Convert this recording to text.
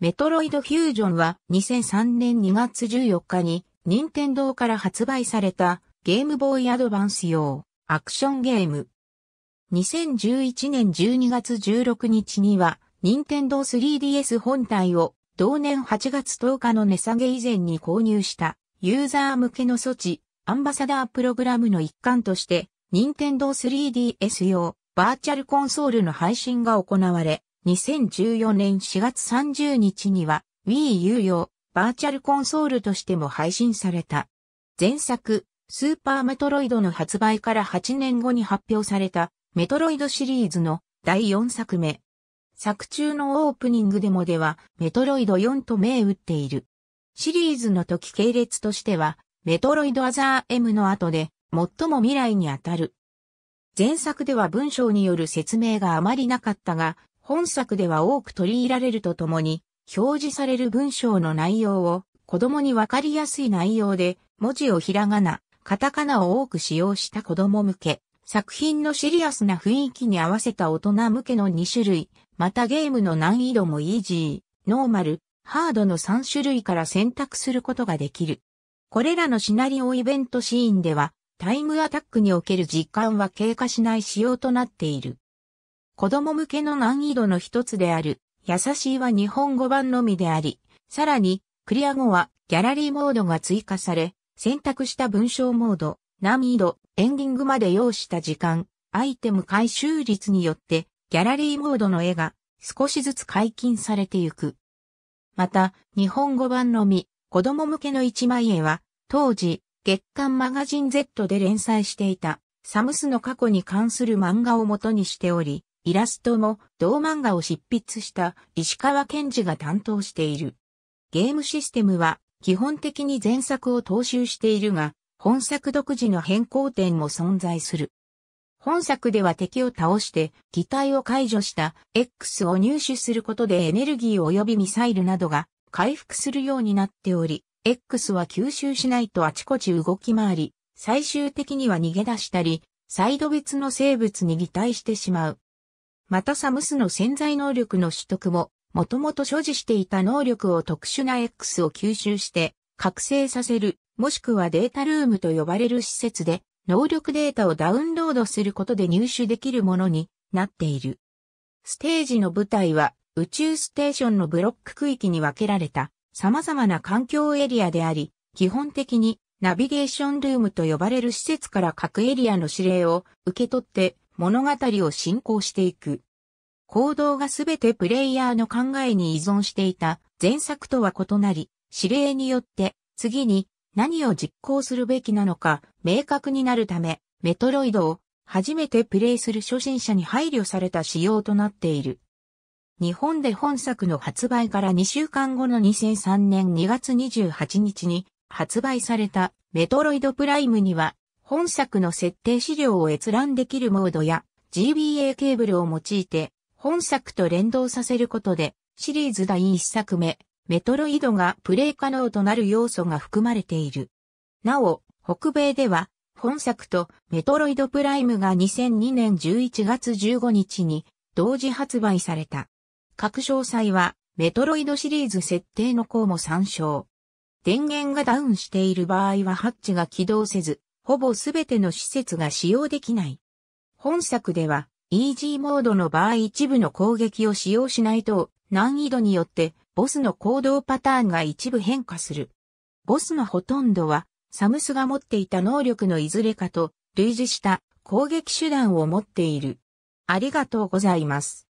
メトロイドフュージョンは2003年2月14日に任天堂から発売されたゲームボーイアドバンス用アクションゲーム。2011年12月16日には任天堂 3DS 本体を同年8月10日の値下げ以前に購入したユーザー向けの措置アンバサダープログラムの一環として任天堂 3DS 用バーチャルコンソールの配信が行われ2014年4月30日には Wii U 用バーチャルコンソールとしても配信された。前作、スーパーメトロイドの発売から8年後に発表されたメトロイドシリーズの第4作目。作中のオープニングデモではメトロイド4と銘打っている。シリーズの時系列としてはメトロイドアザー M の後で最も未来にあたる。前作では文章による説明があまりなかったが、本作では多く取り入られるとともに、表示される文章の内容を子供にわかりやすい内容で文字をひらがな、カタカナを多く使用した子供向け、作品のシリアスな雰囲気に合わせた大人向けの2種類、またゲームの難易度もイージー、ノーマル、ハードの3種類から選択することができる。これらのシナリオイベントシーンでは、タイムアタックにおける実感は経過しない仕様となっている。子供向けの難易度の一つである、優しいは日本語版のみであり、さらに、クリア後はギャラリーモードが追加され、選択した文章モード、難易度、エンディングまで要した時間、アイテム回収率によって、ギャラリーモードの絵が少しずつ解禁されてゆく。また、日本語版のみ、子供向けの一枚絵は、当時、月刊マガジン Z で連載していた、サムスの過去に関する漫画を元にしており、イラストも同漫画を執筆した石川賢治が担当している。ゲームシステムは基本的に前作を踏襲しているが、本作独自の変更点も存在する。本作では敵を倒して機体を解除した X を入手することでエネルギー及びミサイルなどが回復するようになっており、X は吸収しないとあちこち動き回り、最終的には逃げ出したり、サイド別の生物に擬態してしまう。またサムスの潜在能力の取得も、もともと所持していた能力を特殊な X を吸収して、覚醒させる、もしくはデータルームと呼ばれる施設で、能力データをダウンロードすることで入手できるものになっている。ステージの舞台は、宇宙ステーションのブロック区域に分けられた様々な環境エリアであり、基本的にナビゲーションルームと呼ばれる施設から各エリアの指令を受け取って物語を進行していく。行動がすべてプレイヤーの考えに依存していた前作とは異なり、指令によって次に何を実行するべきなのか明確になるため、メトロイドを初めてプレイする初心者に配慮された仕様となっている。日本で本作の発売から2週間後の2003年2月28日に発売されたメトロイドプライムには本作の設定資料を閲覧できるモードや GBA ケーブルを用いて本作と連動させることでシリーズ第1作目、メトロイドがプレイ可能となる要素が含まれている。なお、北米では本作とメトロイドプライムが2002年11月15日に同時発売された。各詳細はメトロイドシリーズ設定の項も参照。電源がダウンしている場合はハッチが起動せず、ほぼすべての施設が使用できない。本作では、イージーモードの場合一部の攻撃を使用しないと、難易度によってボスの行動パターンが一部変化する。ボスのほとんどは、サムスが持っていた能力のいずれかと類似した攻撃手段を持っている。ありがとうございます。